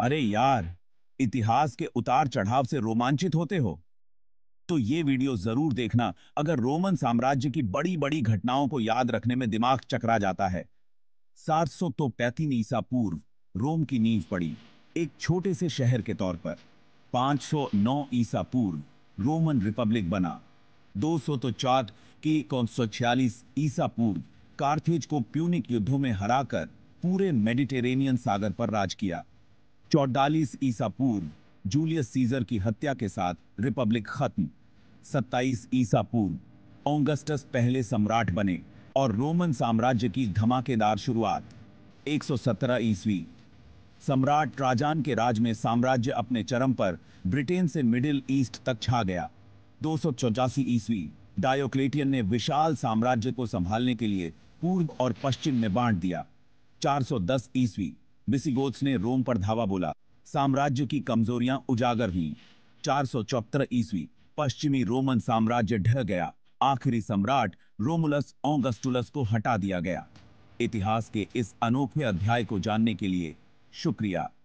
अरे यार इतिहास के उतार चढ़ाव से रोमांचित होते हो तो ये वीडियो जरूर देखना अगर रोमन साम्राज्य की बड़ी बड़ी घटनाओं को याद रखने में दिमाग चकरा जाता है सात सौ तो ईसा पूर्व रोम की नींव पड़ी एक छोटे से शहर के तौर पर 509 ईसा पूर्व रोमन रिपब्लिक बना दो सौ तो चार की छियालीस ईसा पूर्व कार्थेज को प्यूनिक युद्धों में हराकर पूरे मेडिटेरेनियन सागर पर राज किया चौतालीस ईसा पूर्व जूलियस सीजर की हत्या के साथ रिपब्लिक खत्म 27 ईसा पूर्व ऑगस्टस पहले सम्राट बने और रोमन साम्राज्य की धमाकेदार शुरुआत 117 ईस्वी सम्राट राजान के राज में साम्राज्य अपने चरम पर ब्रिटेन से मिडिल ईस्ट तक छा गया दो ईस्वी डायोक्लेटियन ने विशाल साम्राज्य को संभालने के लिए पूर्व और पश्चिम में बांट दिया 410 ईस्वी बिसिगोत्स ने रोम पर धावा बोला साम्राज्य की कमजोरियां उजागर हुई चार सौ चौहत्तर ईस्वी पश्चिमी रोमन साम्राज्य ढह गया आखिरी सम्राट रोमुलस ऑगस्टुलस को हटा दिया गया इतिहास के इस अनोखे अध्याय को जानने के लिए शुक्रिया